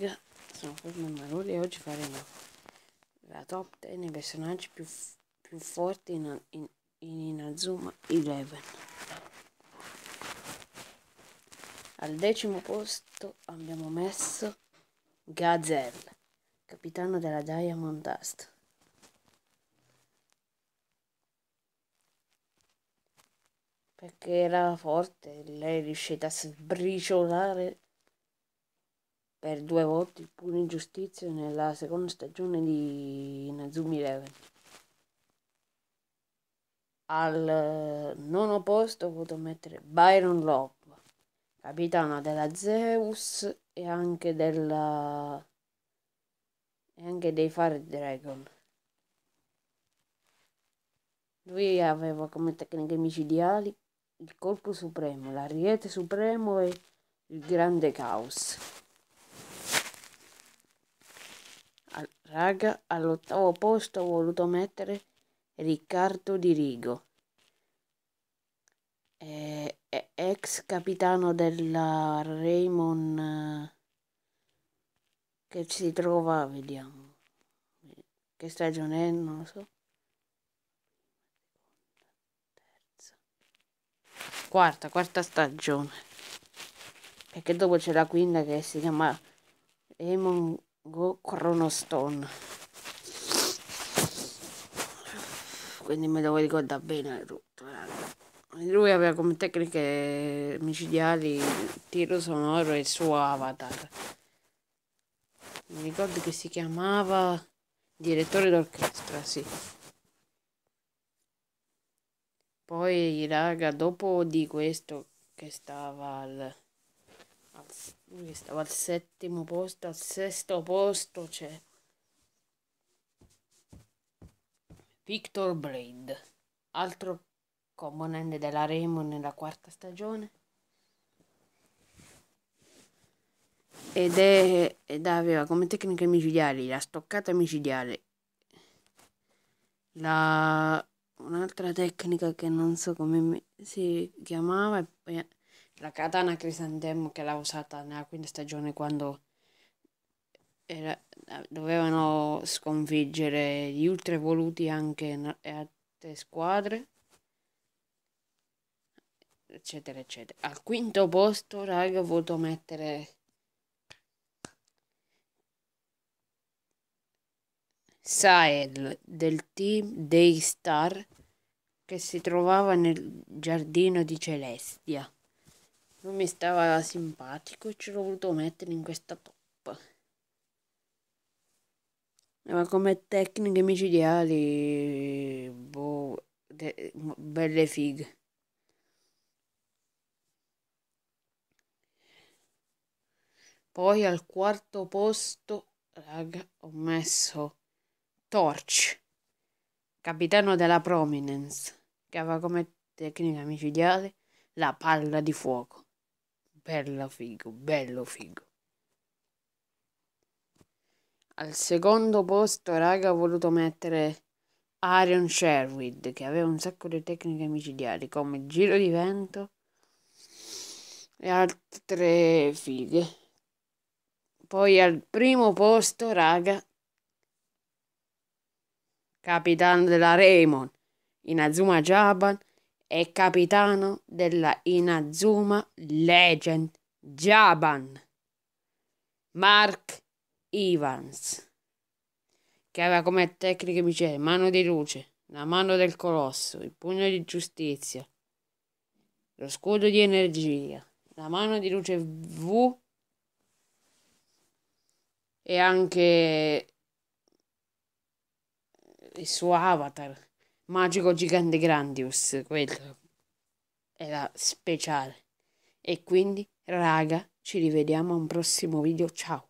raga sono Cosmo Marulli e oggi faremo la top 10 dei personaggi più, più forti in, in, in, Inazuma 11 al decimo posto abbiamo messo Gazelle capitano della Diamond Dust perché era forte lei è riuscita a sbriciolare per due volte il puro ingiustizia nella seconda stagione di Nazumi Eleven. Al nono posto potrò mettere Byron Love, capitano della Zeus e anche della e anche dei Fire Dragon. Lui aveva come tecniche micidiali il colpo supremo, l'ariete supremo e il grande caos. Al, raga, all'ottavo posto ho voluto mettere Riccardo Di Rigo, eh, eh, ex capitano della Raymond eh, che si trova, vediamo, che stagione è, non lo so. quarta, quarta stagione. Perché dopo c'è la quinta che si chiama Raymond Go Chronostone quindi me devo ricordare bene tutto eh. lui aveva come tecniche micidiali tiro sonoro e il suo avatar mi ricordo che si chiamava direttore d'orchestra sì poi raga dopo di questo che stava al, al lui stava al settimo posto, al sesto posto c'è Victor Blade, altro componente della Remo nella quarta stagione. Ed, è, ed aveva come tecniche micidiali la stoccata micidiale, la, un'altra tecnica che non so come si chiamava, e poi la katana Crisantemo che l'ha usata nella quinta stagione quando era, dovevano sconfiggere gli ultra evoluti anche altre squadre eccetera eccetera al quinto posto raga ho voluto mettere Sael del team dei Star che si trovava nel giardino di Celestia non mi stava simpatico e ce l'ho voluto mettere in questa top eh, ma come tecniche micidiali boh, belle fighe Poi al quarto posto, raga, ho messo Torch, capitano della Prominence, che aveva come tecnica micidiale la palla di fuoco bella figo, bello figo. Al secondo posto, raga, ho voluto mettere Arion Sherwood, che aveva un sacco di tecniche micidiali, come Giro di Vento e altre fighe. Poi al primo posto, raga, capitano della Raymond, Inazuma Japan, e capitano della Inazuma Legend Jaban, Mark Evans, che aveva come tecniche micidiali mano di luce, la mano del colosso, il pugno di giustizia, lo scudo di energia, la mano di luce V e anche il suo avatar magico gigante Grandius, quello era speciale. E quindi, raga, ci rivediamo a un prossimo video. Ciao!